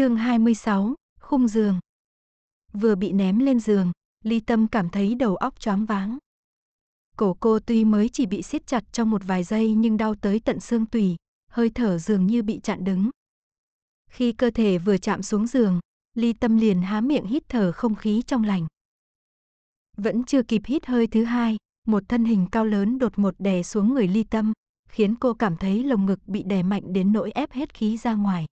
Chương 26, khung giường. Vừa bị ném lên giường, Ly Tâm cảm thấy đầu óc choáng váng. Cổ cô tuy mới chỉ bị siết chặt trong một vài giây nhưng đau tới tận xương tủy, hơi thở dường như bị chặn đứng. Khi cơ thể vừa chạm xuống giường, Ly Tâm liền há miệng hít thở không khí trong lành. Vẫn chưa kịp hít hơi thứ hai, một thân hình cao lớn đột một đè xuống người Ly Tâm, khiến cô cảm thấy lồng ngực bị đè mạnh đến nỗi ép hết khí ra ngoài.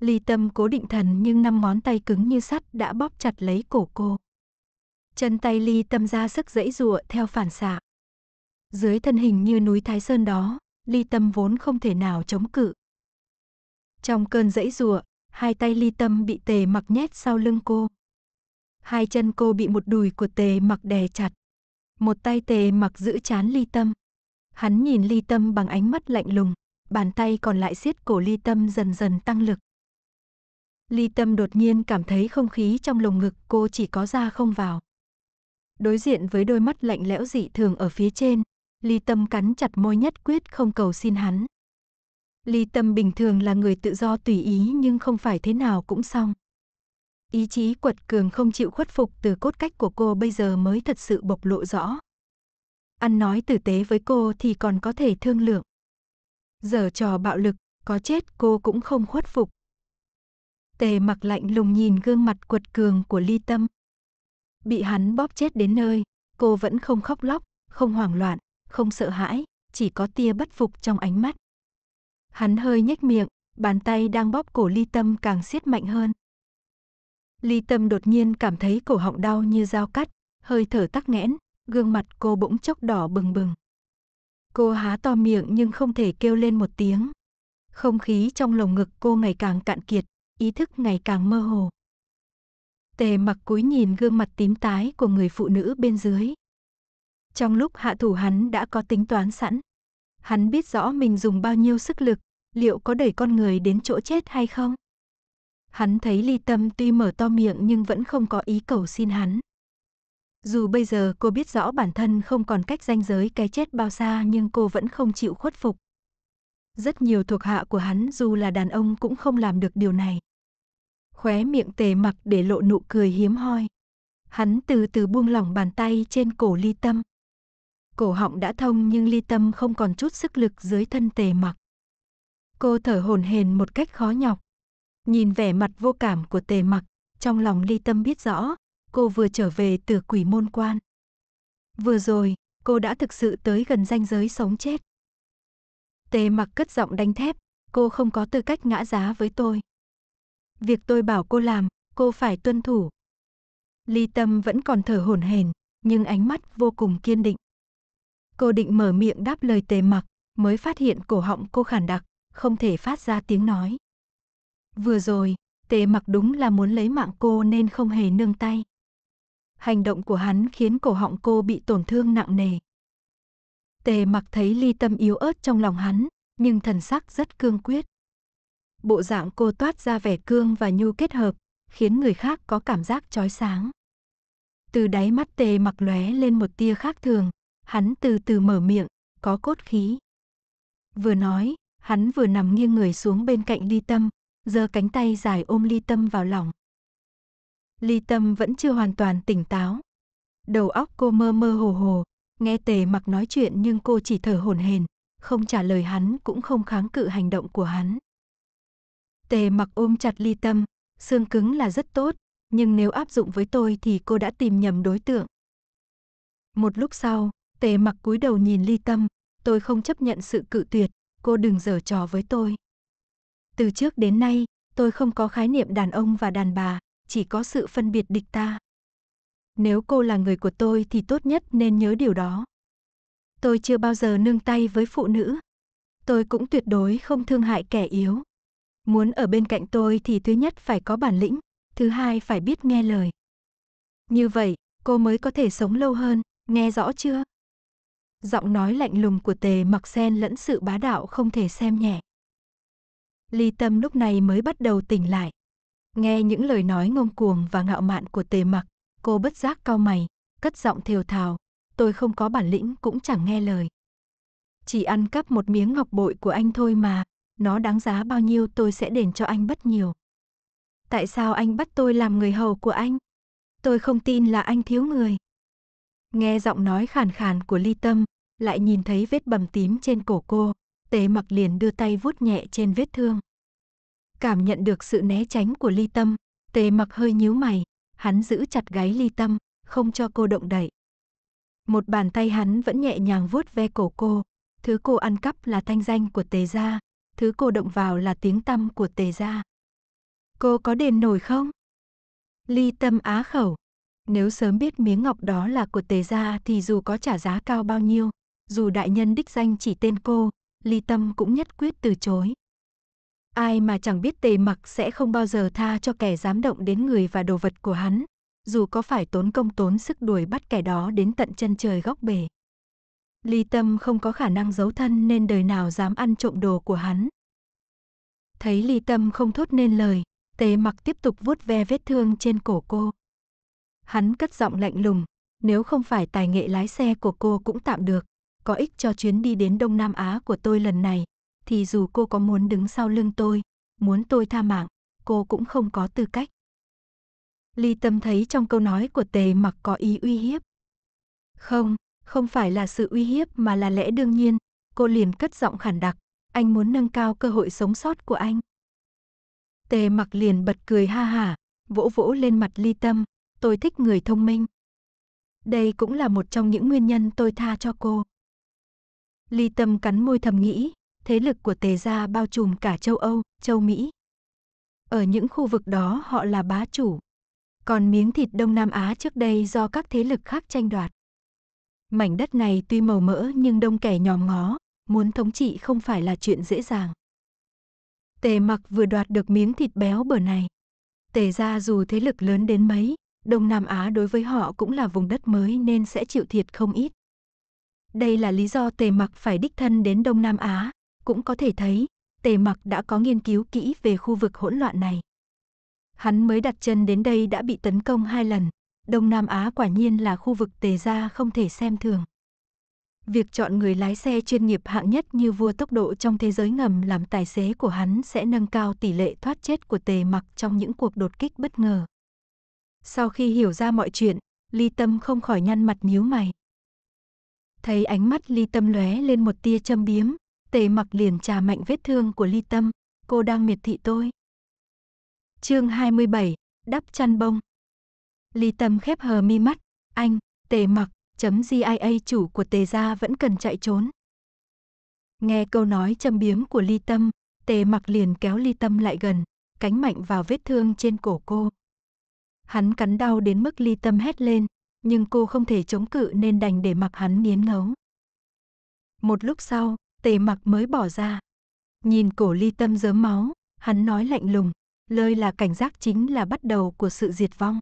Ly tâm cố định thần nhưng năm ngón tay cứng như sắt đã bóp chặt lấy cổ cô. Chân tay ly tâm ra sức dãy giụa theo phản xạ. Dưới thân hình như núi Thái Sơn đó, ly tâm vốn không thể nào chống cự. Trong cơn dãy giụa, hai tay ly tâm bị tề mặc nhét sau lưng cô. Hai chân cô bị một đùi của tề mặc đè chặt. Một tay tề mặc giữ chán ly tâm. Hắn nhìn ly tâm bằng ánh mắt lạnh lùng, bàn tay còn lại siết cổ ly tâm dần dần tăng lực. Ly Tâm đột nhiên cảm thấy không khí trong lồng ngực cô chỉ có ra không vào. Đối diện với đôi mắt lạnh lẽo dị thường ở phía trên, Ly Tâm cắn chặt môi nhất quyết không cầu xin hắn. Ly Tâm bình thường là người tự do tùy ý nhưng không phải thế nào cũng xong. Ý chí quật cường không chịu khuất phục từ cốt cách của cô bây giờ mới thật sự bộc lộ rõ. Ăn nói tử tế với cô thì còn có thể thương lượng. Giờ trò bạo lực, có chết cô cũng không khuất phục tề mặc lạnh lùng nhìn gương mặt quật cường của ly tâm. Bị hắn bóp chết đến nơi, cô vẫn không khóc lóc, không hoảng loạn, không sợ hãi, chỉ có tia bất phục trong ánh mắt. Hắn hơi nhếch miệng, bàn tay đang bóp cổ ly tâm càng siết mạnh hơn. Ly tâm đột nhiên cảm thấy cổ họng đau như dao cắt, hơi thở tắc nghẽn, gương mặt cô bỗng chốc đỏ bừng bừng. Cô há to miệng nhưng không thể kêu lên một tiếng. Không khí trong lồng ngực cô ngày càng cạn kiệt, ý thức ngày càng mơ hồ. Tề mặc cúi nhìn gương mặt tím tái của người phụ nữ bên dưới. Trong lúc hạ thủ hắn đã có tính toán sẵn. Hắn biết rõ mình dùng bao nhiêu sức lực, liệu có đẩy con người đến chỗ chết hay không? Hắn thấy ly tâm tuy mở to miệng nhưng vẫn không có ý cầu xin hắn. Dù bây giờ cô biết rõ bản thân không còn cách danh giới cái chết bao xa nhưng cô vẫn không chịu khuất phục. Rất nhiều thuộc hạ của hắn dù là đàn ông cũng không làm được điều này khóe miệng tề mặc để lộ nụ cười hiếm hoi. Hắn từ từ buông lỏng bàn tay trên cổ ly tâm. Cổ họng đã thông nhưng ly tâm không còn chút sức lực dưới thân tề mặc. Cô thở hổn hển một cách khó nhọc. Nhìn vẻ mặt vô cảm của tề mặc, trong lòng ly tâm biết rõ, cô vừa trở về từ quỷ môn quan. Vừa rồi, cô đã thực sự tới gần ranh giới sống chết. Tề mặc cất giọng đánh thép, cô không có tư cách ngã giá với tôi. Việc tôi bảo cô làm, cô phải tuân thủ. Ly Tâm vẫn còn thở hổn hển, nhưng ánh mắt vô cùng kiên định. Cô định mở miệng đáp lời tề mặc, mới phát hiện cổ họng cô khản đặc, không thể phát ra tiếng nói. Vừa rồi, tề mặc đúng là muốn lấy mạng cô nên không hề nương tay. Hành động của hắn khiến cổ họng cô bị tổn thương nặng nề. Tề mặc thấy ly tâm yếu ớt trong lòng hắn, nhưng thần sắc rất cương quyết bộ dạng cô toát ra vẻ cương và nhu kết hợp, khiến người khác có cảm giác chói sáng. Từ đáy mắt tề mặc lóe lên một tia khác thường, hắn từ từ mở miệng, có cốt khí. Vừa nói, hắn vừa nằm nghiêng người xuống bên cạnh ly tâm, giơ cánh tay dài ôm ly tâm vào lòng. Ly tâm vẫn chưa hoàn toàn tỉnh táo. Đầu óc cô mơ mơ hồ hồ, nghe tề mặc nói chuyện nhưng cô chỉ thở hổn hển, không trả lời hắn cũng không kháng cự hành động của hắn. Tề mặc ôm chặt ly tâm, xương cứng là rất tốt, nhưng nếu áp dụng với tôi thì cô đã tìm nhầm đối tượng. Một lúc sau, tề mặc cúi đầu nhìn ly tâm, tôi không chấp nhận sự cự tuyệt, cô đừng giở trò với tôi. Từ trước đến nay, tôi không có khái niệm đàn ông và đàn bà, chỉ có sự phân biệt địch ta. Nếu cô là người của tôi thì tốt nhất nên nhớ điều đó. Tôi chưa bao giờ nương tay với phụ nữ. Tôi cũng tuyệt đối không thương hại kẻ yếu. Muốn ở bên cạnh tôi thì thứ nhất phải có bản lĩnh, thứ hai phải biết nghe lời. Như vậy, cô mới có thể sống lâu hơn, nghe rõ chưa? Giọng nói lạnh lùng của tề mặc sen lẫn sự bá đạo không thể xem nhẹ. Ly tâm lúc này mới bắt đầu tỉnh lại. Nghe những lời nói ngông cuồng và ngạo mạn của tề mặc, cô bất giác cau mày, cất giọng thều thào. Tôi không có bản lĩnh cũng chẳng nghe lời. Chỉ ăn cắp một miếng ngọc bội của anh thôi mà, nó đáng giá bao nhiêu tôi sẽ đền cho anh bất nhiều. Tại sao anh bắt tôi làm người hầu của anh? Tôi không tin là anh thiếu người. Nghe giọng nói khàn khàn của ly tâm, lại nhìn thấy vết bầm tím trên cổ cô, tề mặc liền đưa tay vuốt nhẹ trên vết thương. Cảm nhận được sự né tránh của ly tâm, tề mặc hơi nhíu mày, hắn giữ chặt gáy ly tâm, không cho cô động đậy. Một bàn tay hắn vẫn nhẹ nhàng vuốt ve cổ cô, thứ cô ăn cắp là thanh danh của tề gia, thứ cô động vào là tiếng tăm của tề gia. Cô có đền nổi không? Ly tâm á khẩu. Nếu sớm biết miếng ngọc đó là của tề gia thì dù có trả giá cao bao nhiêu, dù đại nhân đích danh chỉ tên cô, ly tâm cũng nhất quyết từ chối. Ai mà chẳng biết tề mặc sẽ không bao giờ tha cho kẻ dám động đến người và đồ vật của hắn, dù có phải tốn công tốn sức đuổi bắt kẻ đó đến tận chân trời góc bể. Ly Tâm không có khả năng giấu thân nên đời nào dám ăn trộm đồ của hắn. Thấy Ly Tâm không thốt nên lời, Tề Mặc tiếp tục vuốt ve vết thương trên cổ cô. Hắn cất giọng lạnh lùng, nếu không phải tài nghệ lái xe của cô cũng tạm được, có ích cho chuyến đi đến Đông Nam Á của tôi lần này, thì dù cô có muốn đứng sau lưng tôi, muốn tôi tha mạng, cô cũng không có tư cách. Ly Tâm thấy trong câu nói của Tề Mặc có ý uy hiếp. Không, không phải là sự uy hiếp mà là lẽ đương nhiên, cô liền cất giọng khản đặc, anh muốn nâng cao cơ hội sống sót của anh. Tề mặc liền bật cười ha hả, vỗ vỗ lên mặt ly tâm, tôi thích người thông minh. Đây cũng là một trong những nguyên nhân tôi tha cho cô. Ly tâm cắn môi thầm nghĩ, thế lực của tề gia bao trùm cả châu Âu, châu Mỹ. Ở những khu vực đó họ là bá chủ. Còn miếng thịt Đông Nam Á trước đây do các thế lực khác tranh đoạt. Mảnh đất này tuy màu mỡ nhưng đông kẻ nhòm ngó, muốn thống trị không phải là chuyện dễ dàng. Tề mặc vừa đoạt được miếng thịt béo bở này. Tề ra dù thế lực lớn đến mấy, Đông Nam Á đối với họ cũng là vùng đất mới nên sẽ chịu thiệt không ít. Đây là lý do tề mặc phải đích thân đến Đông Nam Á, cũng có thể thấy, tề mặc đã có nghiên cứu kỹ về khu vực hỗn loạn này. Hắn mới đặt chân đến đây đã bị tấn công hai lần, Đông Nam Á quả nhiên là khu vực tề gia không thể xem thường. Việc chọn người lái xe chuyên nghiệp hạng nhất như vua tốc độ trong thế giới ngầm làm tài xế của hắn sẽ nâng cao tỷ lệ thoát chết của tề mặc trong những cuộc đột kích bất ngờ. Sau khi hiểu ra mọi chuyện, Ly Tâm không khỏi nhăn mặt nhíu mày. Thấy ánh mắt Ly Tâm lóe lên một tia châm biếm, tề mặc liền trà mạnh vết thương của Ly Tâm, cô đang miệt thị tôi. chương 27, đắp chăn bông Ly Tâm khép hờ mi mắt, anh, tề mặc, chấm GIA chủ của tề gia vẫn cần chạy trốn. Nghe câu nói châm biếm của Ly Tâm, tề mặc liền kéo Ly Tâm lại gần, cánh mạnh vào vết thương trên cổ cô. Hắn cắn đau đến mức Ly Tâm hét lên, nhưng cô không thể chống cự nên đành để mặc hắn nghiến ngấu. Một lúc sau, tề mặc mới bỏ ra. Nhìn cổ Ly Tâm dớm máu, hắn nói lạnh lùng, lời là cảnh giác chính là bắt đầu của sự diệt vong.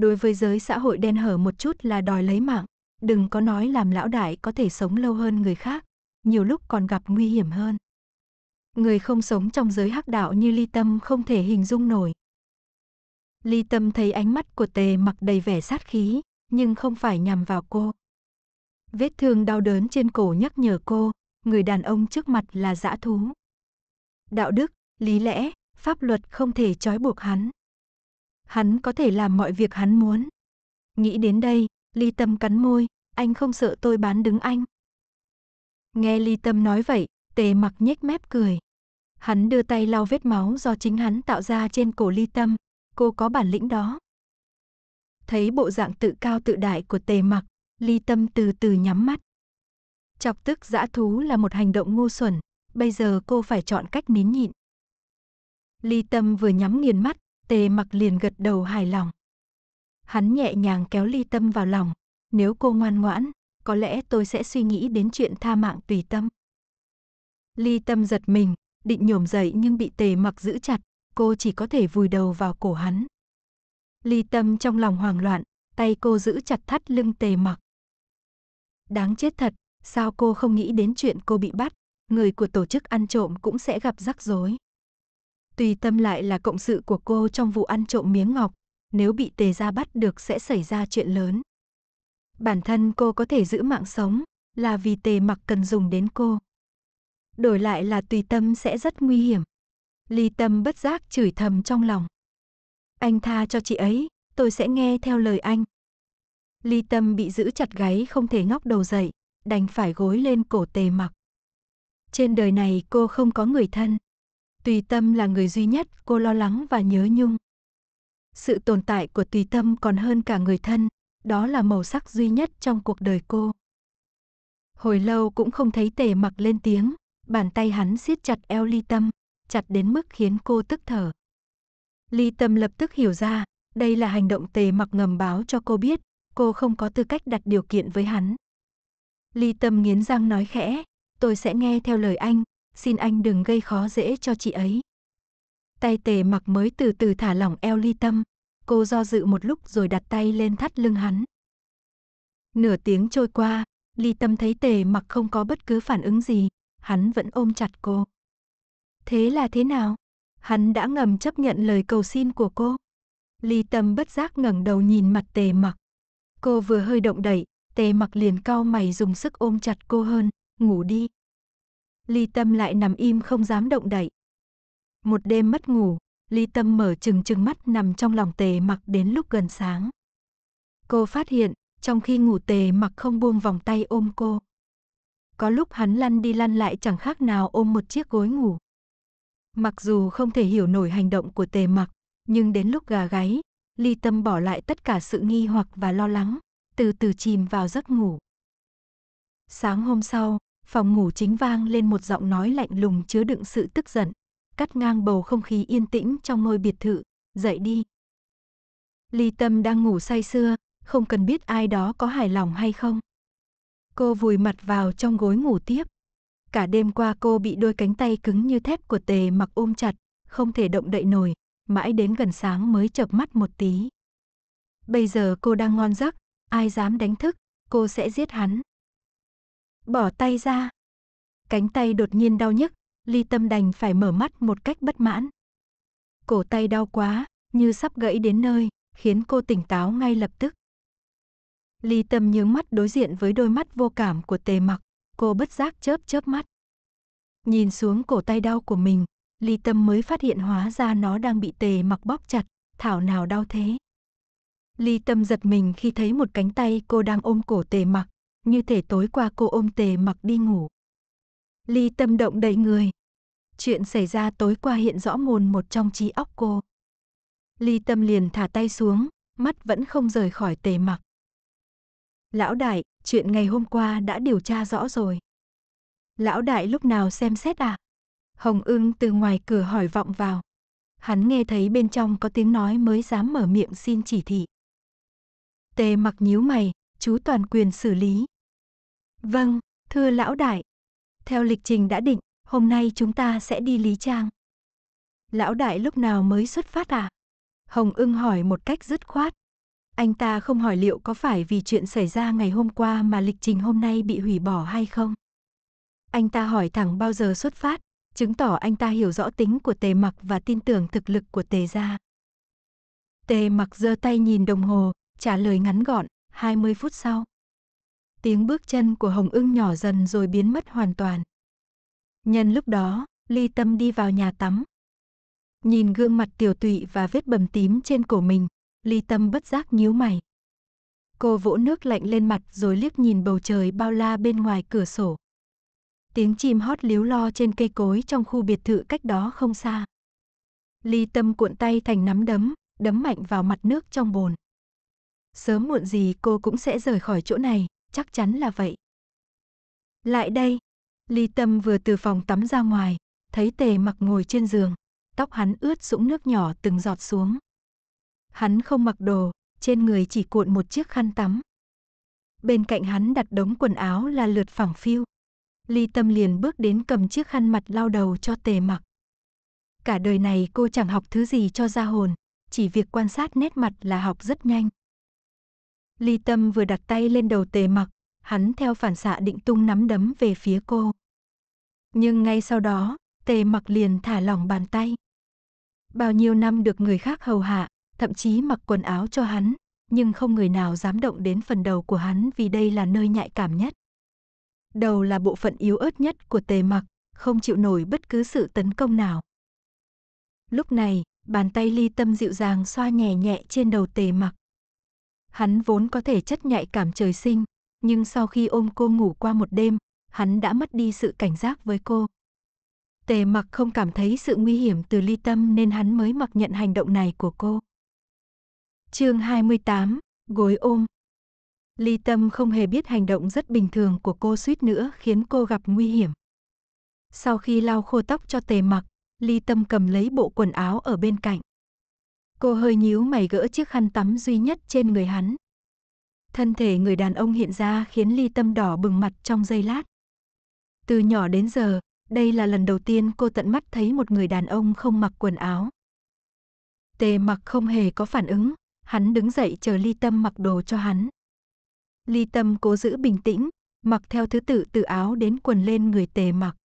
Đối với giới xã hội đen hở một chút là đòi lấy mạng, đừng có nói làm lão đại có thể sống lâu hơn người khác, nhiều lúc còn gặp nguy hiểm hơn. Người không sống trong giới hắc đạo như ly tâm không thể hình dung nổi. Ly tâm thấy ánh mắt của tề mặc đầy vẻ sát khí, nhưng không phải nhằm vào cô. Vết thương đau đớn trên cổ nhắc nhở cô, người đàn ông trước mặt là dã thú. Đạo đức, lý lẽ, pháp luật không thể trói buộc hắn hắn có thể làm mọi việc hắn muốn. Nghĩ đến đây, Ly Tâm cắn môi, anh không sợ tôi bán đứng anh. Nghe Ly Tâm nói vậy, tề mặc nhếch mép cười. Hắn đưa tay lau vết máu do chính hắn tạo ra trên cổ Ly Tâm, cô có bản lĩnh đó. Thấy bộ dạng tự cao tự đại của tề mặc, Ly Tâm từ từ nhắm mắt. Chọc tức dã thú là một hành động ngu xuẩn, bây giờ cô phải chọn cách nín nhịn. Ly Tâm vừa nhắm nghiền mắt, Tề mặc liền gật đầu hài lòng. Hắn nhẹ nhàng kéo ly tâm vào lòng. Nếu cô ngoan ngoãn, có lẽ tôi sẽ suy nghĩ đến chuyện tha mạng tùy tâm. Ly tâm giật mình, định nhổm dậy nhưng bị tề mặc giữ chặt, cô chỉ có thể vùi đầu vào cổ hắn. Ly tâm trong lòng hoảng loạn, tay cô giữ chặt thắt lưng tề mặc. Đáng chết thật, sao cô không nghĩ đến chuyện cô bị bắt, người của tổ chức ăn trộm cũng sẽ gặp rắc rối. Tùy tâm lại là cộng sự của cô trong vụ ăn trộm miếng ngọc, nếu bị tề gia bắt được sẽ xảy ra chuyện lớn. Bản thân cô có thể giữ mạng sống là vì tề mặc cần dùng đến cô. Đổi lại là tùy tâm sẽ rất nguy hiểm. Ly tâm bất giác chửi thầm trong lòng. Anh tha cho chị ấy, tôi sẽ nghe theo lời anh. Ly tâm bị giữ chặt gáy không thể ngóc đầu dậy, đành phải gối lên cổ tề mặc. Trên đời này cô không có người thân, Tùy tâm là người duy nhất cô lo lắng và nhớ nhung. Sự tồn tại của tùy tâm còn hơn cả người thân, đó là màu sắc duy nhất trong cuộc đời cô. Hồi lâu cũng không thấy tề mặc lên tiếng, bàn tay hắn siết chặt eo ly tâm, chặt đến mức khiến cô tức thở. Ly tâm lập tức hiểu ra, đây là hành động tề mặc ngầm báo cho cô biết, cô không có tư cách đặt điều kiện với hắn. Ly tâm nghiến răng nói khẽ, tôi sẽ nghe theo lời anh, xin anh đừng gây khó dễ cho chị ấy. Tay tề mặc mới từ từ thả lỏng eo ly tâm, cô do dự một lúc rồi đặt tay lên thắt lưng hắn. Nửa tiếng trôi qua, ly tâm thấy tề mặc không có bất cứ phản ứng gì, hắn vẫn ôm chặt cô. Thế là thế nào? Hắn đã ngầm chấp nhận lời cầu xin của cô. Ly tâm bất giác ngẩng đầu nhìn mặt tề mặc. Cô vừa hơi động đậy, tề mặc liền cau mày dùng sức ôm chặt cô hơn, ngủ đi. Ly Tâm lại nằm im không dám động đậy. Một đêm mất ngủ, Ly Tâm mở trừng trừng mắt nằm trong lòng tề mặc đến lúc gần sáng. Cô phát hiện, trong khi ngủ tề mặc không buông vòng tay ôm cô. Có lúc hắn lăn đi lăn lại chẳng khác nào ôm một chiếc gối ngủ. Mặc dù không thể hiểu nổi hành động của tề mặc, nhưng đến lúc gà gáy, Ly Tâm bỏ lại tất cả sự nghi hoặc và lo lắng, từ từ chìm vào giấc ngủ. Sáng hôm sau, phòng ngủ chính vang lên một giọng nói lạnh lùng chứa đựng sự tức giận, cắt ngang bầu không khí yên tĩnh trong ngôi biệt thự, dậy đi. Ly Tâm đang ngủ say sưa, không cần biết ai đó có hài lòng hay không. Cô vùi mặt vào trong gối ngủ tiếp. Cả đêm qua cô bị đôi cánh tay cứng như thép của tề mặc ôm chặt, không thể động đậy nổi, mãi đến gần sáng mới chợp mắt một tí. Bây giờ cô đang ngon giấc, ai dám đánh thức, cô sẽ giết hắn. Bỏ tay ra. Cánh tay đột nhiên đau nhức, ly tâm đành phải mở mắt một cách bất mãn. Cổ tay đau quá, như sắp gãy đến nơi, khiến cô tỉnh táo ngay lập tức. Ly tâm nhướng mắt đối diện với đôi mắt vô cảm của tề mặc, cô bất giác chớp chớp mắt. Nhìn xuống cổ tay đau của mình, ly tâm mới phát hiện hóa ra nó đang bị tề mặc bóp chặt, thảo nào đau thế. Ly tâm giật mình khi thấy một cánh tay cô đang ôm cổ tề mặc, như thể tối qua cô ôm tề mặc đi ngủ. Ly tâm động đầy người. Chuyện xảy ra tối qua hiện rõ mồn một trong trí óc cô. Ly tâm liền thả tay xuống, mắt vẫn không rời khỏi tề mặc. Lão đại, chuyện ngày hôm qua đã điều tra rõ rồi. Lão đại lúc nào xem xét à? Hồng ưng từ ngoài cửa hỏi vọng vào. Hắn nghe thấy bên trong có tiếng nói mới dám mở miệng xin chỉ thị. Tề mặc nhíu mày, chú toàn quyền xử lý. Vâng, thưa lão đại. Theo lịch trình đã định, hôm nay chúng ta sẽ đi Lý Trang. Lão đại lúc nào mới xuất phát à? Hồng ưng hỏi một cách dứt khoát. Anh ta không hỏi liệu có phải vì chuyện xảy ra ngày hôm qua mà lịch trình hôm nay bị hủy bỏ hay không. Anh ta hỏi thẳng bao giờ xuất phát, chứng tỏ anh ta hiểu rõ tính của tề mặc và tin tưởng thực lực của tề gia. Tề mặc giơ tay nhìn đồng hồ, trả lời ngắn gọn. 20 phút sau. Tiếng bước chân của Hồng ưng nhỏ dần rồi biến mất hoàn toàn. Nhân lúc đó, Ly Tâm đi vào nhà tắm. Nhìn gương mặt tiểu tụy và vết bầm tím trên cổ mình, Ly Tâm bất giác nhíu mày. Cô vỗ nước lạnh lên mặt rồi liếc nhìn bầu trời bao la bên ngoài cửa sổ. Tiếng chim hót líu lo trên cây cối trong khu biệt thự cách đó không xa. Ly Tâm cuộn tay thành nắm đấm, đấm mạnh vào mặt nước trong bồn sớm muộn gì cô cũng sẽ rời khỏi chỗ này, chắc chắn là vậy. Lại đây, Ly Tâm vừa từ phòng tắm ra ngoài, thấy tề mặc ngồi trên giường, tóc hắn ướt sũng nước nhỏ từng giọt xuống. Hắn không mặc đồ, trên người chỉ cuộn một chiếc khăn tắm. Bên cạnh hắn đặt đống quần áo là lượt phẳng phiu. Ly Tâm liền bước đến cầm chiếc khăn mặt lau đầu cho tề mặc. Cả đời này cô chẳng học thứ gì cho ra hồn, chỉ việc quan sát nét mặt là học rất nhanh. Ly Tâm vừa đặt tay lên đầu tề mặc, hắn theo phản xạ định tung nắm đấm về phía cô. Nhưng ngay sau đó, tề mặc liền thả lỏng bàn tay. Bao nhiêu năm được người khác hầu hạ, thậm chí mặc quần áo cho hắn, nhưng không người nào dám động đến phần đầu của hắn vì đây là nơi nhạy cảm nhất. Đầu là bộ phận yếu ớt nhất của tề mặc, không chịu nổi bất cứ sự tấn công nào. Lúc này, bàn tay ly tâm dịu dàng xoa nhẹ nhẹ trên đầu tề mặc. Hắn vốn có thể chất nhạy cảm trời sinh, nhưng sau khi ôm cô ngủ qua một đêm, hắn đã mất đi sự cảnh giác với cô. Tề mặc không cảm thấy sự nguy hiểm từ ly tâm nên hắn mới mặc nhận hành động này của cô. chương 28, Gối ôm Ly tâm không hề biết hành động rất bình thường của cô suýt nữa khiến cô gặp nguy hiểm. Sau khi lau khô tóc cho tề mặc, Ly tâm cầm lấy bộ quần áo ở bên cạnh. Cô hơi nhíu mày gỡ chiếc khăn tắm duy nhất trên người hắn. Thân thể người đàn ông hiện ra khiến Ly Tâm đỏ bừng mặt trong giây lát. Từ nhỏ đến giờ, đây là lần đầu tiên cô tận mắt thấy một người đàn ông không mặc quần áo. Tề mặc không hề có phản ứng, hắn đứng dậy chờ Ly Tâm mặc đồ cho hắn. Ly Tâm cố giữ bình tĩnh, mặc theo thứ tự từ áo đến quần lên người tề mặc.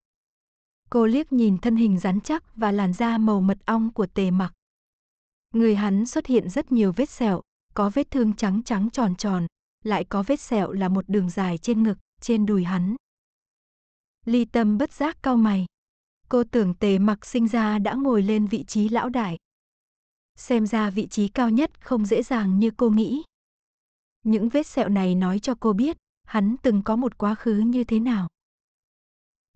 Cô liếc nhìn thân hình rắn chắc và làn da màu mật ong của tề mặc. Người hắn xuất hiện rất nhiều vết sẹo, có vết thương trắng trắng tròn tròn, lại có vết sẹo là một đường dài trên ngực, trên đùi hắn. Ly tâm bất giác cau mày. Cô tưởng tề mặc sinh ra đã ngồi lên vị trí lão đại. Xem ra vị trí cao nhất không dễ dàng như cô nghĩ. Những vết sẹo này nói cho cô biết, hắn từng có một quá khứ như thế nào.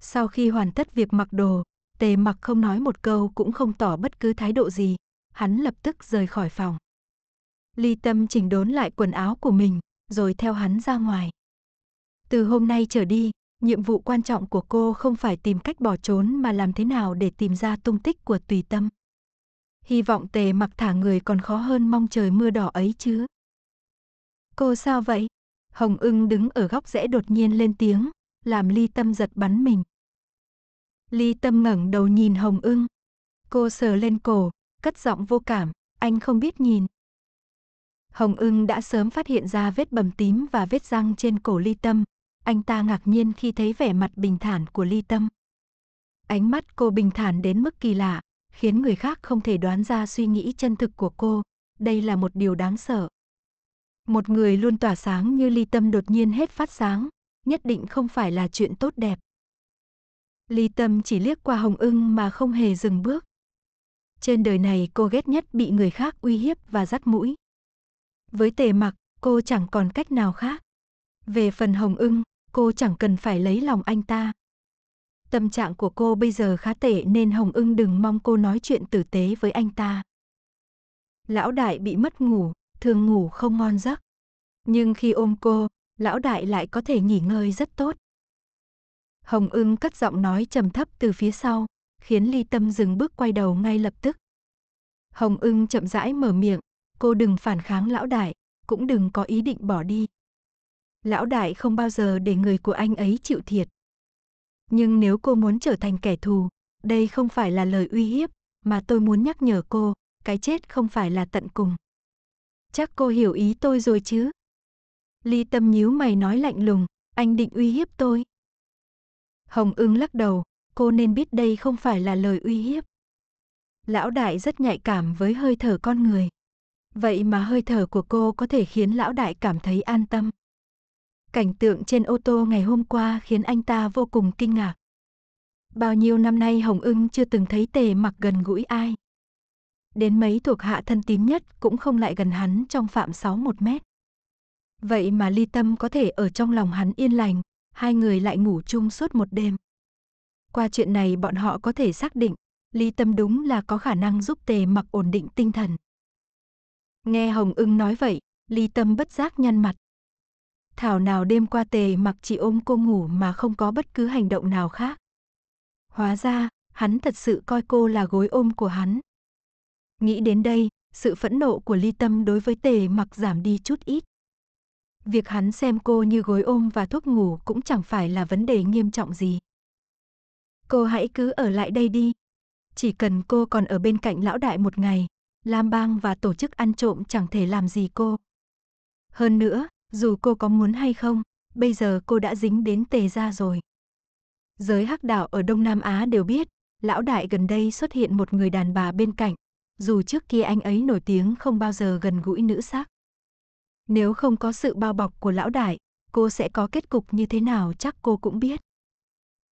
Sau khi hoàn tất việc mặc đồ, tề mặc không nói một câu cũng không tỏ bất cứ thái độ gì, hắn lập tức rời khỏi phòng. Ly Tâm chỉnh đốn lại quần áo của mình, rồi theo hắn ra ngoài. Từ hôm nay trở đi, nhiệm vụ quan trọng của cô không phải tìm cách bỏ trốn mà làm thế nào để tìm ra tung tích của Tùy Tâm. Hy vọng tề mặc thả người còn khó hơn mong trời mưa đỏ ấy chứ. Cô sao vậy? Hồng ưng đứng ở góc rẽ đột nhiên lên tiếng, làm Ly Tâm giật bắn mình. Ly Tâm ngẩng đầu nhìn Hồng ưng. Cô sờ lên cổ, cất giọng vô cảm, anh không biết nhìn. Hồng ưng đã sớm phát hiện ra vết bầm tím và vết răng trên cổ ly tâm. Anh ta ngạc nhiên khi thấy vẻ mặt bình thản của ly tâm. Ánh mắt cô bình thản đến mức kỳ lạ, khiến người khác không thể đoán ra suy nghĩ chân thực của cô. Đây là một điều đáng sợ. Một người luôn tỏa sáng như ly tâm đột nhiên hết phát sáng, nhất định không phải là chuyện tốt đẹp. Ly tâm chỉ liếc qua hồng ưng mà không hề dừng bước. Trên đời này cô ghét nhất bị người khác uy hiếp và dắt mũi. Với tề mặc, cô chẳng còn cách nào khác. Về phần hồng ưng, cô chẳng cần phải lấy lòng anh ta. Tâm trạng của cô bây giờ khá tệ nên Hồng ưng đừng mong cô nói chuyện tử tế với anh ta. Lão đại bị mất ngủ, thường ngủ không ngon giấc. Nhưng khi ôm cô, lão đại lại có thể nghỉ ngơi rất tốt. Hồng ưng cất giọng nói trầm thấp từ phía sau, khiến Ly Tâm dừng bước quay đầu ngay lập tức. Hồng ưng chậm rãi mở miệng, cô đừng phản kháng lão đại, cũng đừng có ý định bỏ đi. Lão đại không bao giờ để người của anh ấy chịu thiệt. Nhưng nếu cô muốn trở thành kẻ thù, đây không phải là lời uy hiếp, mà tôi muốn nhắc nhở cô, cái chết không phải là tận cùng. Chắc cô hiểu ý tôi rồi chứ? Ly tâm nhíu mày nói lạnh lùng, anh định uy hiếp tôi. Hồng ưng lắc đầu, cô nên biết đây không phải là lời uy hiếp. Lão đại rất nhạy cảm với hơi thở con người. Vậy mà hơi thở của cô có thể khiến lão đại cảm thấy an tâm. Cảnh tượng trên ô tô ngày hôm qua khiến anh ta vô cùng kinh ngạc. Bao nhiêu năm nay Hồng ưng chưa từng thấy tề mặc gần gũi ai. Đến mấy thuộc hạ thân tín nhất cũng không lại gần hắn trong phạm 6-1 mét. Vậy mà ly tâm có thể ở trong lòng hắn yên lành, hai người lại ngủ chung suốt một đêm. Qua chuyện này bọn họ có thể xác định, Lý Tâm đúng là có khả năng giúp Tề Mặc ổn định tinh thần. Nghe Hồng Ưng nói vậy, Lý Tâm bất giác nhăn mặt. Thảo nào đêm qua Tề Mặc chỉ ôm cô ngủ mà không có bất cứ hành động nào khác. Hóa ra, hắn thật sự coi cô là gối ôm của hắn. Nghĩ đến đây, sự phẫn nộ của Ly Tâm đối với Tề Mặc giảm đi chút ít. Việc hắn xem cô như gối ôm và thuốc ngủ cũng chẳng phải là vấn đề nghiêm trọng gì. Cô hãy cứ ở lại đây đi. Chỉ cần cô còn ở bên cạnh lão đại một ngày, Lam Bang và tổ chức ăn trộm chẳng thể làm gì cô. Hơn nữa, dù cô có muốn hay không, bây giờ cô đã dính đến tề ra rồi. Giới hắc đạo ở Đông Nam Á đều biết, lão đại gần đây xuất hiện một người đàn bà bên cạnh, dù trước kia anh ấy nổi tiếng không bao giờ gần gũi nữ sắc. Nếu không có sự bao bọc của lão đại, cô sẽ có kết cục như thế nào chắc cô cũng biết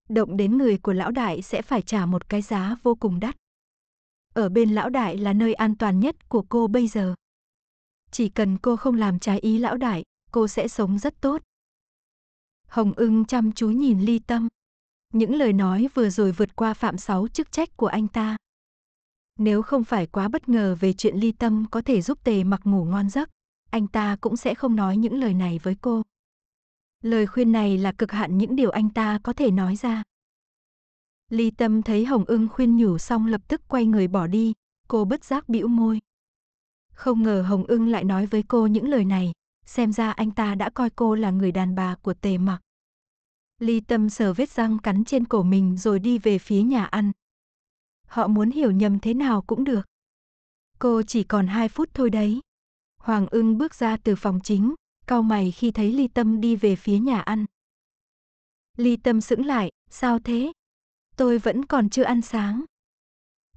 động đến người của lão đại sẽ phải trả một cái giá vô cùng đắt. Ở bên lão đại là nơi an toàn nhất của cô bây giờ. Chỉ cần cô không làm trái ý lão đại, cô sẽ sống rất tốt. Hồng ưng chăm chú nhìn ly tâm. Những lời nói vừa rồi vượt qua phạm sáu chức trách của anh ta. Nếu không phải quá bất ngờ về chuyện ly tâm có thể giúp tề mặc ngủ ngon giấc, anh ta cũng sẽ không nói những lời này với cô. Lời khuyên này là cực hạn những điều anh ta có thể nói ra. Ly Tâm thấy Hồng Ưng khuyên nhủ xong lập tức quay người bỏ đi, cô bất giác bĩu môi. Không ngờ Hồng Ưng lại nói với cô những lời này, xem ra anh ta đã coi cô là người đàn bà của Tề Mặc. Ly Tâm sờ vết răng cắn trên cổ mình rồi đi về phía nhà ăn. Họ muốn hiểu nhầm thế nào cũng được. Cô chỉ còn 2 phút thôi đấy. Hoàng Ưng bước ra từ phòng chính, cau mày khi thấy Ly Tâm đi về phía nhà ăn. Ly Tâm sững lại, sao thế? Tôi vẫn còn chưa ăn sáng.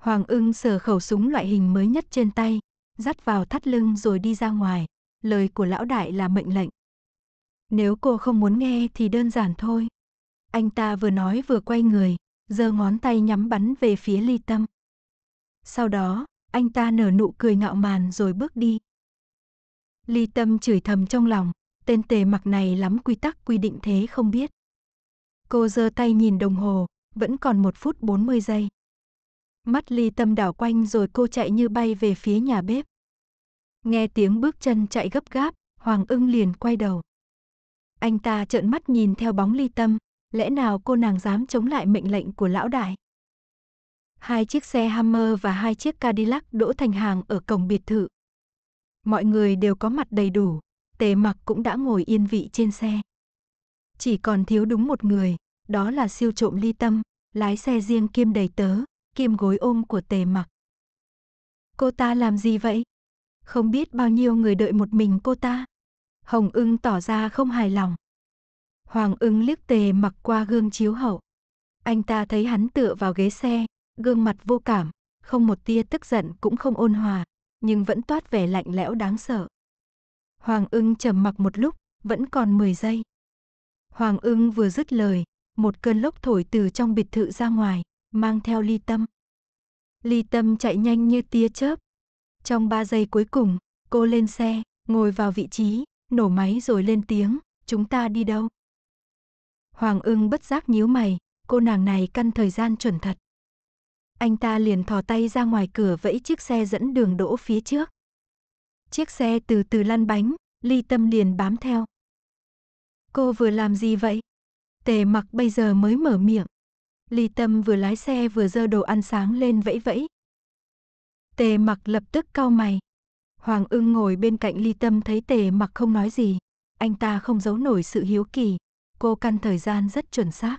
Hoàng ưng sờ khẩu súng loại hình mới nhất trên tay, dắt vào thắt lưng rồi đi ra ngoài. Lời của lão đại là mệnh lệnh. Nếu cô không muốn nghe thì đơn giản thôi. Anh ta vừa nói vừa quay người, giơ ngón tay nhắm bắn về phía ly tâm. Sau đó, anh ta nở nụ cười ngạo màn rồi bước đi. Ly Tâm chửi thầm trong lòng, tên tề mặc này lắm quy tắc quy định thế không biết. Cô giơ tay nhìn đồng hồ, vẫn còn một phút 40 giây. Mắt Ly Tâm đảo quanh rồi cô chạy như bay về phía nhà bếp. Nghe tiếng bước chân chạy gấp gáp, Hoàng ưng liền quay đầu. Anh ta trợn mắt nhìn theo bóng Ly Tâm, lẽ nào cô nàng dám chống lại mệnh lệnh của lão đại? Hai chiếc xe Hammer và hai chiếc Cadillac đỗ thành hàng ở cổng biệt thự, Mọi người đều có mặt đầy đủ, tề mặc cũng đã ngồi yên vị trên xe. Chỉ còn thiếu đúng một người, đó là siêu trộm ly tâm, lái xe riêng kiêm đầy tớ, kiêm gối ôm của tề mặc. Cô ta làm gì vậy? Không biết bao nhiêu người đợi một mình cô ta. Hồng ưng tỏ ra không hài lòng. Hoàng ưng liếc tề mặc qua gương chiếu hậu. Anh ta thấy hắn tựa vào ghế xe, gương mặt vô cảm, không một tia tức giận cũng không ôn hòa nhưng vẫn toát vẻ lạnh lẽo đáng sợ. Hoàng ưng trầm mặc một lúc, vẫn còn 10 giây. Hoàng ưng vừa dứt lời, một cơn lốc thổi từ trong biệt thự ra ngoài, mang theo ly tâm. Ly tâm chạy nhanh như tia chớp. Trong 3 giây cuối cùng, cô lên xe, ngồi vào vị trí, nổ máy rồi lên tiếng, chúng ta đi đâu? Hoàng ưng bất giác nhíu mày, cô nàng này căn thời gian chuẩn thật anh ta liền thò tay ra ngoài cửa vẫy chiếc xe dẫn đường đỗ phía trước. Chiếc xe từ từ lăn bánh, ly tâm liền bám theo. Cô vừa làm gì vậy? Tề mặc bây giờ mới mở miệng. Ly tâm vừa lái xe vừa dơ đồ ăn sáng lên vẫy vẫy. Tề mặc lập tức cau mày. Hoàng ưng ngồi bên cạnh ly tâm thấy tề mặc không nói gì. Anh ta không giấu nổi sự hiếu kỳ. Cô căn thời gian rất chuẩn xác.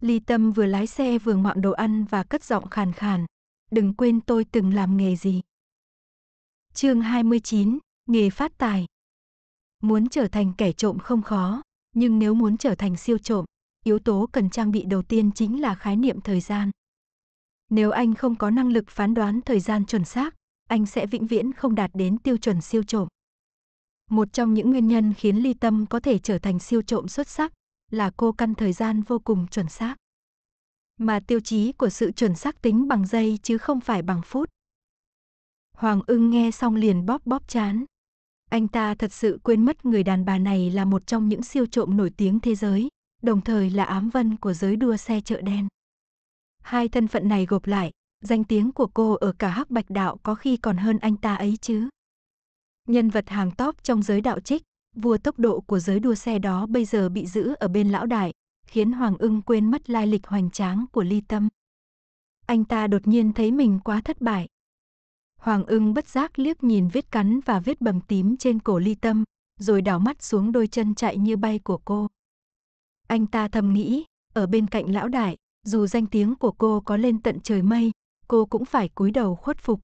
Ly Tâm vừa lái xe vừa ngoạm đồ ăn và cất giọng khàn khàn. Đừng quên tôi từng làm nghề gì. Chương 29, nghề phát tài. Muốn trở thành kẻ trộm không khó, nhưng nếu muốn trở thành siêu trộm, yếu tố cần trang bị đầu tiên chính là khái niệm thời gian. Nếu anh không có năng lực phán đoán thời gian chuẩn xác, anh sẽ vĩnh viễn không đạt đến tiêu chuẩn siêu trộm. Một trong những nguyên nhân khiến Ly Tâm có thể trở thành siêu trộm xuất sắc là cô căn thời gian vô cùng chuẩn xác. Mà tiêu chí của sự chuẩn xác tính bằng giây chứ không phải bằng phút. Hoàng ưng nghe xong liền bóp bóp chán. Anh ta thật sự quên mất người đàn bà này là một trong những siêu trộm nổi tiếng thế giới, đồng thời là ám vân của giới đua xe chợ đen. Hai thân phận này gộp lại, danh tiếng của cô ở cả hắc bạch đạo có khi còn hơn anh ta ấy chứ. Nhân vật hàng top trong giới đạo trích, vua tốc độ của giới đua xe đó bây giờ bị giữ ở bên lão đại, khiến Hoàng ưng quên mất lai lịch hoành tráng của ly tâm. Anh ta đột nhiên thấy mình quá thất bại. Hoàng ưng bất giác liếc nhìn vết cắn và vết bầm tím trên cổ ly tâm, rồi đảo mắt xuống đôi chân chạy như bay của cô. Anh ta thầm nghĩ, ở bên cạnh lão đại, dù danh tiếng của cô có lên tận trời mây, cô cũng phải cúi đầu khuất phục.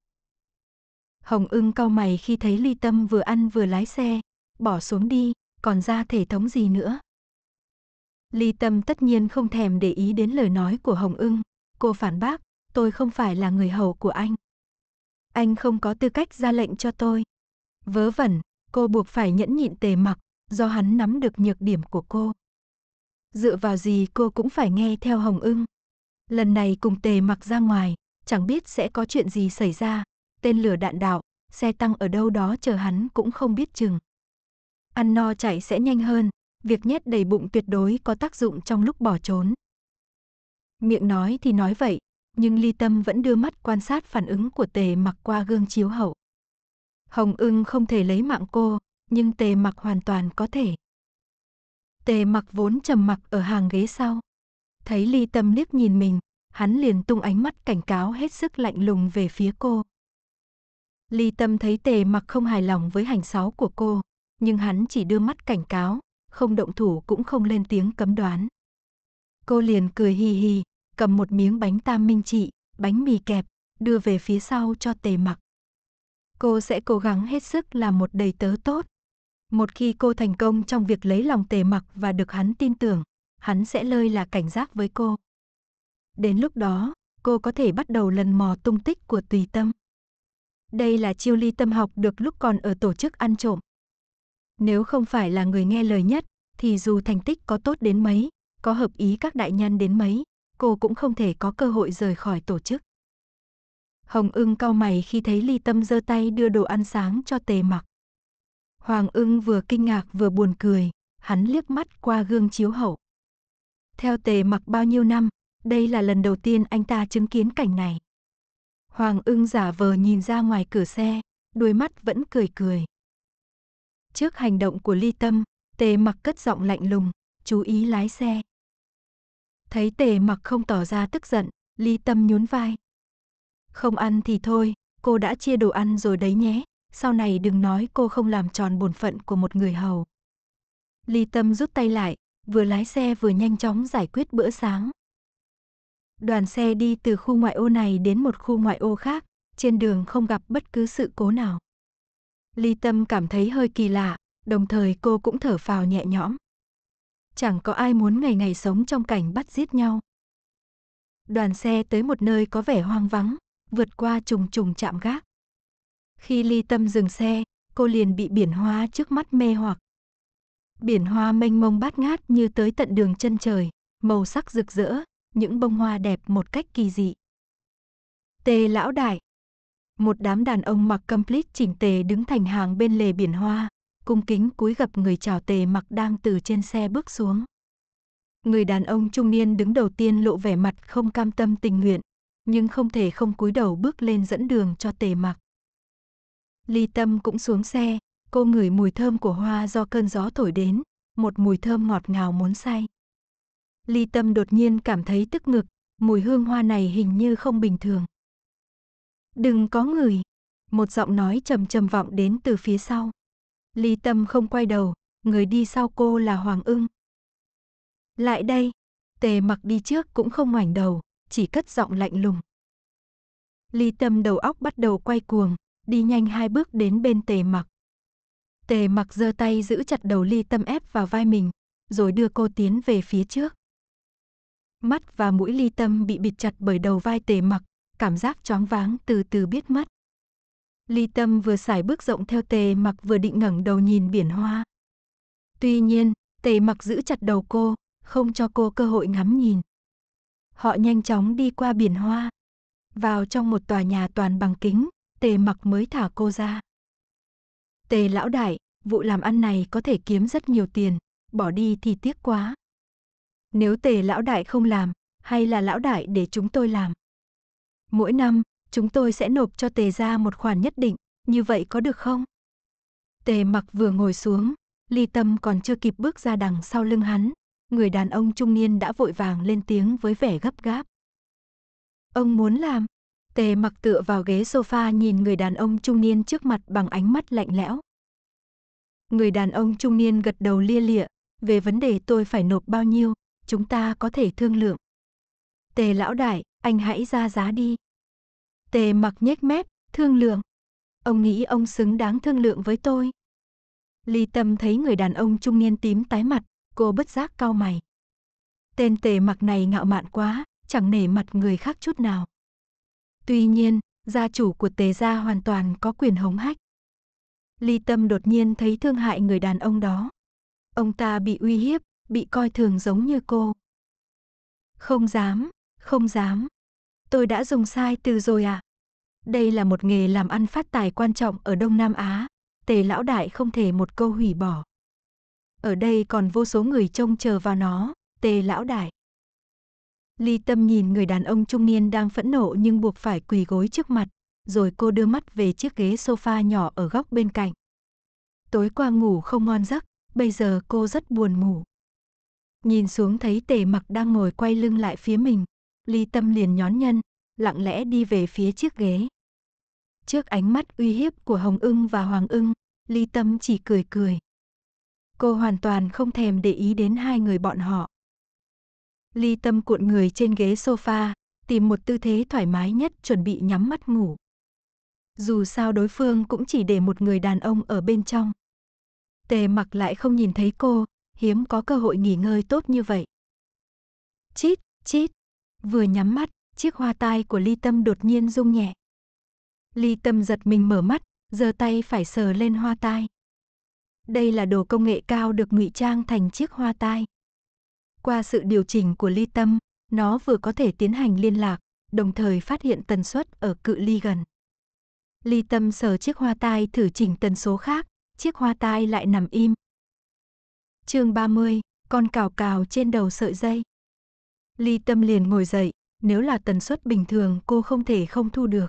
Hồng ưng cau mày khi thấy ly tâm vừa ăn vừa lái xe, bỏ xuống đi, còn ra thể thống gì nữa. Ly Tâm tất nhiên không thèm để ý đến lời nói của Hồng ưng, cô phản bác, tôi không phải là người hầu của anh. Anh không có tư cách ra lệnh cho tôi. Vớ vẩn, cô buộc phải nhẫn nhịn tề mặc, do hắn nắm được nhược điểm của cô. Dựa vào gì cô cũng phải nghe theo Hồng ưng. Lần này cùng tề mặc ra ngoài, chẳng biết sẽ có chuyện gì xảy ra, tên lửa đạn đạo, xe tăng ở đâu đó chờ hắn cũng không biết chừng. Ăn no chảy sẽ nhanh hơn, việc nhét đầy bụng tuyệt đối có tác dụng trong lúc bỏ trốn. Miệng nói thì nói vậy, nhưng Ly Tâm vẫn đưa mắt quan sát phản ứng của Tề Mặc qua gương chiếu hậu. Hồng Ưng không thể lấy mạng cô, nhưng Tề Mặc hoàn toàn có thể. Tề Mặc vốn trầm mặc ở hàng ghế sau, thấy Ly Tâm liếc nhìn mình, hắn liền tung ánh mắt cảnh cáo hết sức lạnh lùng về phía cô. Ly Tâm thấy Tề Mặc không hài lòng với hành sáo của cô, nhưng hắn chỉ đưa mắt cảnh cáo, không động thủ cũng không lên tiếng cấm đoán. Cô liền cười hì hì, cầm một miếng bánh tam minh trị, bánh mì kẹp, đưa về phía sau cho tề mặc. Cô sẽ cố gắng hết sức làm một đầy tớ tốt. Một khi cô thành công trong việc lấy lòng tề mặc và được hắn tin tưởng, hắn sẽ lơi là cảnh giác với cô. Đến lúc đó, cô có thể bắt đầu lần mò tung tích của tùy tâm. Đây là chiêu ly tâm học được lúc còn ở tổ chức ăn trộm. Nếu không phải là người nghe lời nhất, thì dù thành tích có tốt đến mấy, có hợp ý các đại nhân đến mấy, cô cũng không thể có cơ hội rời khỏi tổ chức. Hồng ưng cau mày khi thấy Ly Tâm giơ tay đưa đồ ăn sáng cho tề mặc. Hoàng ưng vừa kinh ngạc vừa buồn cười, hắn liếc mắt qua gương chiếu hậu. Theo tề mặc bao nhiêu năm, đây là lần đầu tiên anh ta chứng kiến cảnh này. Hoàng ưng giả vờ nhìn ra ngoài cửa xe, đôi mắt vẫn cười cười. Trước hành động của ly tâm, tề mặc cất giọng lạnh lùng, chú ý lái xe. Thấy tề mặc không tỏ ra tức giận, ly tâm nhún vai. Không ăn thì thôi, cô đã chia đồ ăn rồi đấy nhé, sau này đừng nói cô không làm tròn bổn phận của một người hầu. Ly tâm rút tay lại, vừa lái xe vừa nhanh chóng giải quyết bữa sáng. Đoàn xe đi từ khu ngoại ô này đến một khu ngoại ô khác, trên đường không gặp bất cứ sự cố nào. Ly Tâm cảm thấy hơi kỳ lạ, đồng thời cô cũng thở phào nhẹ nhõm. Chẳng có ai muốn ngày ngày sống trong cảnh bắt giết nhau. Đoàn xe tới một nơi có vẻ hoang vắng, vượt qua trùng trùng chạm gác. Khi Ly Tâm dừng xe, cô liền bị biển hoa trước mắt mê hoặc. Biển hoa mênh mông bát ngát như tới tận đường chân trời, màu sắc rực rỡ, những bông hoa đẹp một cách kỳ dị. Tề lão đại, một đám đàn ông mặc complete chỉnh tề đứng thành hàng bên lề biển hoa, cung kính cúi gập người chào tề mặc đang từ trên xe bước xuống. Người đàn ông trung niên đứng đầu tiên lộ vẻ mặt không cam tâm tình nguyện, nhưng không thể không cúi đầu bước lên dẫn đường cho tề mặc. Ly Tâm cũng xuống xe, cô ngửi mùi thơm của hoa do cơn gió thổi đến, một mùi thơm ngọt ngào muốn say. Ly Tâm đột nhiên cảm thấy tức ngực, mùi hương hoa này hình như không bình thường. Đừng có người Một giọng nói trầm trầm vọng đến từ phía sau. Lý Tâm không quay đầu, người đi sau cô là Hoàng ưng. Lại đây. Tề mặc đi trước cũng không ngoảnh đầu, chỉ cất giọng lạnh lùng. Lý Tâm đầu óc bắt đầu quay cuồng, đi nhanh hai bước đến bên tề mặc. Tề mặc giơ tay giữ chặt đầu Ly Tâm ép vào vai mình, rồi đưa cô tiến về phía trước. Mắt và mũi Ly Tâm bị bịt chặt bởi đầu vai tề mặc, cảm giác choáng váng từ từ biết mất. Ly Tâm vừa xài bước rộng theo Tề Mặc vừa định ngẩng đầu nhìn biển hoa. Tuy nhiên, Tề Mặc giữ chặt đầu cô, không cho cô cơ hội ngắm nhìn. Họ nhanh chóng đi qua biển hoa, vào trong một tòa nhà toàn bằng kính, Tề Mặc mới thả cô ra. Tề lão đại, vụ làm ăn này có thể kiếm rất nhiều tiền, bỏ đi thì tiếc quá. Nếu Tề lão đại không làm, hay là lão đại để chúng tôi làm? Mỗi năm, chúng tôi sẽ nộp cho tề Gia một khoản nhất định, như vậy có được không? Tề mặc vừa ngồi xuống, ly tâm còn chưa kịp bước ra đằng sau lưng hắn. Người đàn ông trung niên đã vội vàng lên tiếng với vẻ gấp gáp. Ông muốn làm. Tề mặc tựa vào ghế sofa nhìn người đàn ông trung niên trước mặt bằng ánh mắt lạnh lẽo. Người đàn ông trung niên gật đầu lia lịa, về vấn đề tôi phải nộp bao nhiêu, chúng ta có thể thương lượng. Tề lão đại, anh hãy ra giá đi. Tề mặc nhếch mép, thương lượng. Ông nghĩ ông xứng đáng thương lượng với tôi. Ly Tâm thấy người đàn ông trung niên tím tái mặt, cô bất giác cau mày. Tên tề mặc này ngạo mạn quá, chẳng nể mặt người khác chút nào. Tuy nhiên, gia chủ của tề gia hoàn toàn có quyền hống hách. Ly Tâm đột nhiên thấy thương hại người đàn ông đó. Ông ta bị uy hiếp, bị coi thường giống như cô. Không dám, không dám. Tôi đã dùng sai từ rồi à? Đây là một nghề làm ăn phát tài quan trọng ở Đông Nam Á. Tề lão đại không thể một câu hủy bỏ. Ở đây còn vô số người trông chờ vào nó, tề lão đại. Ly Tâm nhìn người đàn ông trung niên đang phẫn nộ nhưng buộc phải quỳ gối trước mặt, rồi cô đưa mắt về chiếc ghế sofa nhỏ ở góc bên cạnh. Tối qua ngủ không ngon giấc, bây giờ cô rất buồn ngủ. Nhìn xuống thấy tề mặc đang ngồi quay lưng lại phía mình, Ly Tâm liền nhón nhân, lặng lẽ đi về phía chiếc ghế. Trước ánh mắt uy hiếp của Hồng ưng và Hoàng ưng, Ly Tâm chỉ cười cười. Cô hoàn toàn không thèm để ý đến hai người bọn họ. Ly Tâm cuộn người trên ghế sofa, tìm một tư thế thoải mái nhất chuẩn bị nhắm mắt ngủ. Dù sao đối phương cũng chỉ để một người đàn ông ở bên trong. Tề mặc lại không nhìn thấy cô, hiếm có cơ hội nghỉ ngơi tốt như vậy. Chít, chít. Vừa nhắm mắt, chiếc hoa tai của ly tâm đột nhiên rung nhẹ. Ly tâm giật mình mở mắt, giơ tay phải sờ lên hoa tai. Đây là đồ công nghệ cao được ngụy trang thành chiếc hoa tai. Qua sự điều chỉnh của ly tâm, nó vừa có thể tiến hành liên lạc, đồng thời phát hiện tần suất ở cự ly gần. Ly tâm sờ chiếc hoa tai thử chỉnh tần số khác, chiếc hoa tai lại nằm im. chương 30, con cào cào trên đầu sợi dây. Ly Tâm liền ngồi dậy, nếu là tần suất bình thường cô không thể không thu được.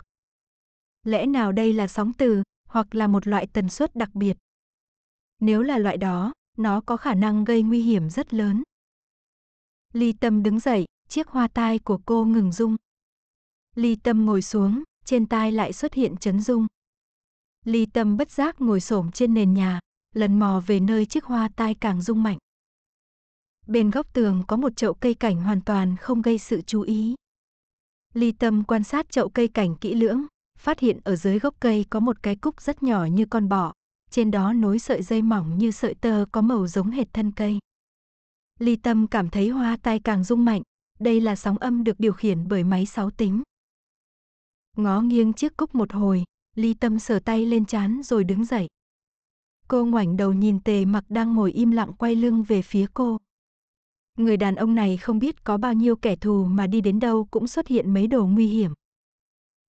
Lẽ nào đây là sóng từ, hoặc là một loại tần suất đặc biệt? Nếu là loại đó, nó có khả năng gây nguy hiểm rất lớn. Ly Tâm đứng dậy, chiếc hoa tai của cô ngừng rung. Ly Tâm ngồi xuống, trên tai lại xuất hiện chấn rung. Ly Tâm bất giác ngồi xổm trên nền nhà, lần mò về nơi chiếc hoa tai càng rung mạnh bên góc tường có một chậu cây cảnh hoàn toàn không gây sự chú ý. Ly Tâm quan sát chậu cây cảnh kỹ lưỡng, phát hiện ở dưới gốc cây có một cái cúc rất nhỏ như con bọ, trên đó nối sợi dây mỏng như sợi tơ có màu giống hệt thân cây. Ly Tâm cảm thấy hoa tai càng rung mạnh, đây là sóng âm được điều khiển bởi máy sáu tính. Ngó nghiêng chiếc cúc một hồi, Ly Tâm sờ tay lên chán rồi đứng dậy. Cô ngoảnh đầu nhìn tề mặc đang ngồi im lặng quay lưng về phía cô. Người đàn ông này không biết có bao nhiêu kẻ thù mà đi đến đâu cũng xuất hiện mấy đồ nguy hiểm.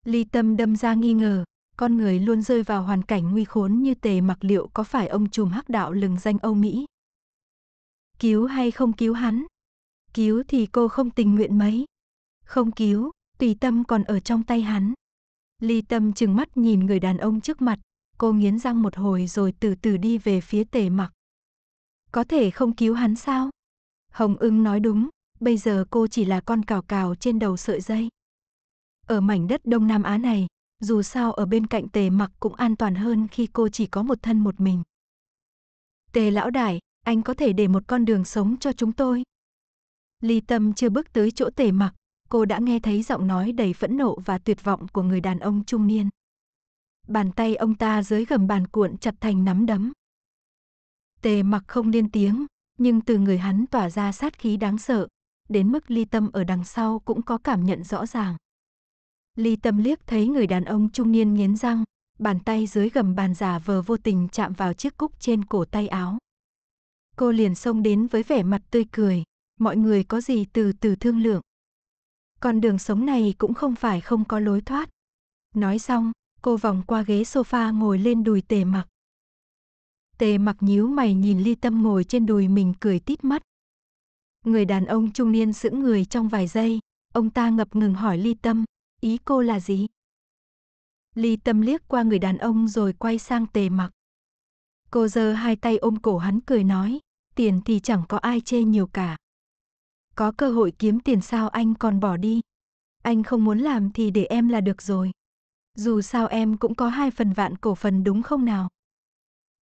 Ly Tâm đâm ra nghi ngờ, con người luôn rơi vào hoàn cảnh nguy khốn như tề mặc liệu có phải ông trùm hắc đạo lừng danh Âu Mỹ. Cứu hay không cứu hắn? Cứu thì cô không tình nguyện mấy. Không cứu, tùy tâm còn ở trong tay hắn. Ly Tâm chừng mắt nhìn người đàn ông trước mặt, cô nghiến răng một hồi rồi từ từ đi về phía tề mặc. Có thể không cứu hắn sao? Hồng ưng nói đúng, bây giờ cô chỉ là con cào cào trên đầu sợi dây. Ở mảnh đất Đông Nam Á này, dù sao ở bên cạnh tề mặc cũng an toàn hơn khi cô chỉ có một thân một mình. Tề lão đại, anh có thể để một con đường sống cho chúng tôi. Ly Tâm chưa bước tới chỗ tề mặc, cô đã nghe thấy giọng nói đầy phẫn nộ và tuyệt vọng của người đàn ông trung niên. Bàn tay ông ta dưới gầm bàn cuộn chặt thành nắm đấm. Tề mặc không lên tiếng, nhưng từ người hắn tỏa ra sát khí đáng sợ, đến mức ly tâm ở đằng sau cũng có cảm nhận rõ ràng. Ly tâm liếc thấy người đàn ông trung niên nghiến răng, bàn tay dưới gầm bàn giả vờ vô tình chạm vào chiếc cúc trên cổ tay áo. Cô liền xông đến với vẻ mặt tươi cười, mọi người có gì từ từ thương lượng. Con đường sống này cũng không phải không có lối thoát. Nói xong, cô vòng qua ghế sofa ngồi lên đùi tề mặc. Tề mặc nhíu mày nhìn ly tâm ngồi trên đùi mình cười tít mắt. Người đàn ông trung niên sững người trong vài giây, ông ta ngập ngừng hỏi ly tâm, ý cô là gì? Ly tâm liếc qua người đàn ông rồi quay sang tề mặc. Cô giơ hai tay ôm cổ hắn cười nói, tiền thì chẳng có ai chê nhiều cả. Có cơ hội kiếm tiền sao anh còn bỏ đi. Anh không muốn làm thì để em là được rồi. Dù sao em cũng có hai phần vạn cổ phần đúng không nào?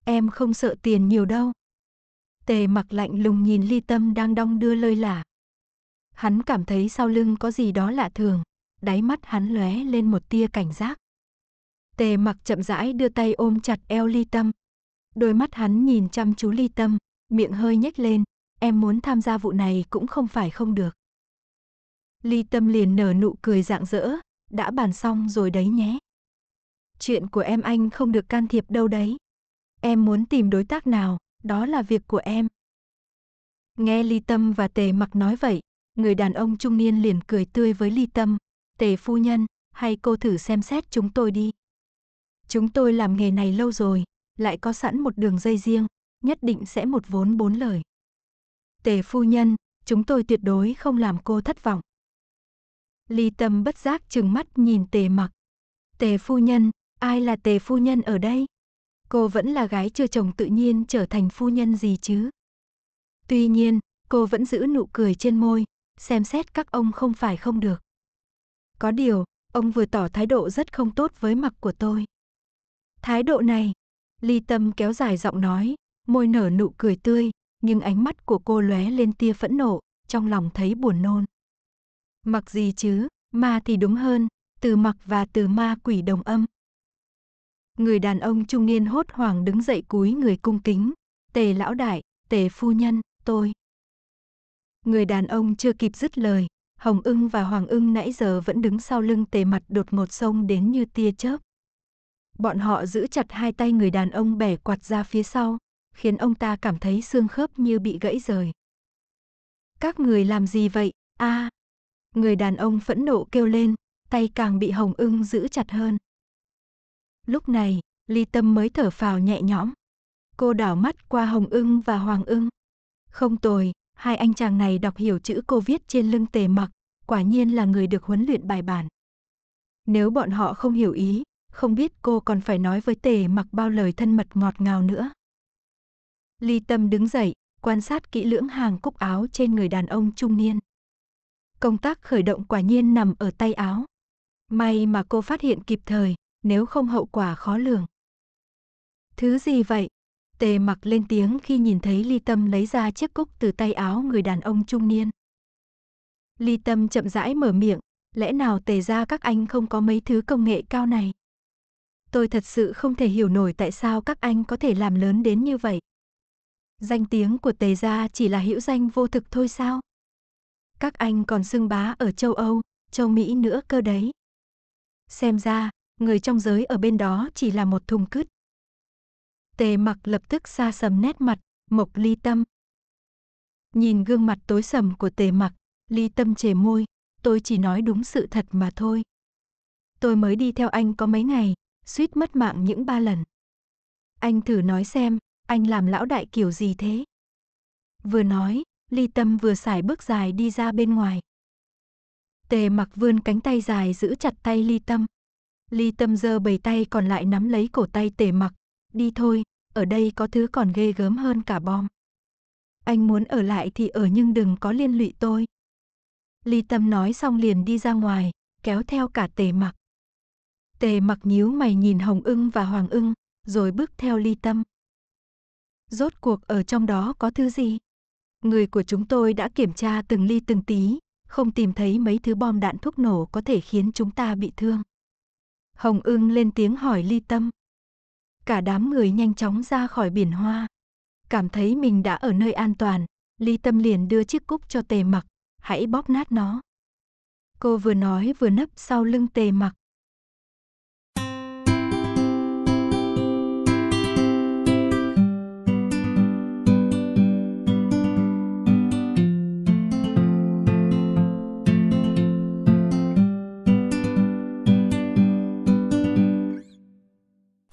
em không sợ tiền nhiều đâu. Tề mặc lạnh lùng nhìn ly tâm đang đong đưa lơi lả. Hắn cảm thấy sau lưng có gì đó lạ thường, đáy mắt hắn lóe lên một tia cảnh giác. Tề mặc chậm rãi đưa tay ôm chặt eo ly tâm. Đôi mắt hắn nhìn chăm chú ly tâm, miệng hơi nhếch lên, em muốn tham gia vụ này cũng không phải không được. Ly tâm liền nở nụ cười rạng rỡ, đã bàn xong rồi đấy nhé. Chuyện của em anh không được can thiệp đâu đấy. Em muốn tìm đối tác nào, đó là việc của em. Nghe Ly Tâm và Tề Mặc nói vậy, người đàn ông trung niên liền cười tươi với Ly Tâm, "Tề phu nhân, hay cô thử xem xét chúng tôi đi. Chúng tôi làm nghề này lâu rồi, lại có sẵn một đường dây riêng, nhất định sẽ một vốn bốn lời." "Tề phu nhân, chúng tôi tuyệt đối không làm cô thất vọng." Ly Tâm bất giác trừng mắt nhìn Tề Mặc. "Tề phu nhân, ai là Tề phu nhân ở đây?" cô vẫn là gái chưa chồng tự nhiên trở thành phu nhân gì chứ. Tuy nhiên, cô vẫn giữ nụ cười trên môi, xem xét các ông không phải không được. Có điều, ông vừa tỏ thái độ rất không tốt với mặt của tôi. Thái độ này, ly tâm kéo dài giọng nói, môi nở nụ cười tươi, nhưng ánh mắt của cô lóe lên tia phẫn nộ, trong lòng thấy buồn nôn. Mặc gì chứ, ma thì đúng hơn, từ mặc và từ ma quỷ đồng âm người đàn ông trung niên hốt hoảng đứng dậy cúi người cung kính, tề lão đại, tề phu nhân, tôi. Người đàn ông chưa kịp dứt lời, Hồng ưng và Hoàng ưng nãy giờ vẫn đứng sau lưng tề mặt đột ngột xông đến như tia chớp. Bọn họ giữ chặt hai tay người đàn ông bẻ quạt ra phía sau, khiến ông ta cảm thấy xương khớp như bị gãy rời. Các người làm gì vậy? A! À, người đàn ông phẫn nộ kêu lên, tay càng bị Hồng ưng giữ chặt hơn. Lúc này, Ly Tâm mới thở phào nhẹ nhõm. Cô đảo mắt qua Hồng Ưng và Hoàng Ưng. Không tồi, hai anh chàng này đọc hiểu chữ cô viết trên lưng tề mặc, quả nhiên là người được huấn luyện bài bản. Nếu bọn họ không hiểu ý, không biết cô còn phải nói với tề mặc bao lời thân mật ngọt ngào nữa. Ly Tâm đứng dậy, quan sát kỹ lưỡng hàng cúc áo trên người đàn ông trung niên. Công tác khởi động quả nhiên nằm ở tay áo. May mà cô phát hiện kịp thời, nếu không hậu quả khó lường. Thứ gì vậy? Tề mặc lên tiếng khi nhìn thấy Ly Tâm lấy ra chiếc cúc từ tay áo người đàn ông trung niên. Ly Tâm chậm rãi mở miệng, lẽ nào tề ra các anh không có mấy thứ công nghệ cao này? Tôi thật sự không thể hiểu nổi tại sao các anh có thể làm lớn đến như vậy. Danh tiếng của tề gia chỉ là hữu danh vô thực thôi sao? Các anh còn xưng bá ở châu Âu, châu Mỹ nữa cơ đấy. Xem ra, người trong giới ở bên đó chỉ là một thùng cứt. Tề mặc lập tức xa sầm nét mặt, mộc ly tâm. Nhìn gương mặt tối sầm của tề mặc, ly tâm chề môi, tôi chỉ nói đúng sự thật mà thôi. Tôi mới đi theo anh có mấy ngày, suýt mất mạng những ba lần. Anh thử nói xem, anh làm lão đại kiểu gì thế? Vừa nói, ly tâm vừa xài bước dài đi ra bên ngoài. Tề mặc vươn cánh tay dài giữ chặt tay ly tâm. Ly Tâm giơ bầy tay còn lại nắm lấy cổ tay Tề Mặc, "Đi thôi, ở đây có thứ còn ghê gớm hơn cả bom. Anh muốn ở lại thì ở nhưng đừng có liên lụy tôi." Ly Tâm nói xong liền đi ra ngoài, kéo theo cả Tề Mặc. Tề Mặc nhíu mày nhìn Hồng Ưng và Hoàng Ưng, rồi bước theo Ly Tâm. Rốt cuộc ở trong đó có thứ gì? Người của chúng tôi đã kiểm tra từng ly từng tí, không tìm thấy mấy thứ bom đạn thuốc nổ có thể khiến chúng ta bị thương. Hồng ưng lên tiếng hỏi ly tâm. Cả đám người nhanh chóng ra khỏi biển hoa. Cảm thấy mình đã ở nơi an toàn, ly tâm liền đưa chiếc cúc cho tề mặc, hãy bóp nát nó. Cô vừa nói vừa nấp sau lưng tề mặc.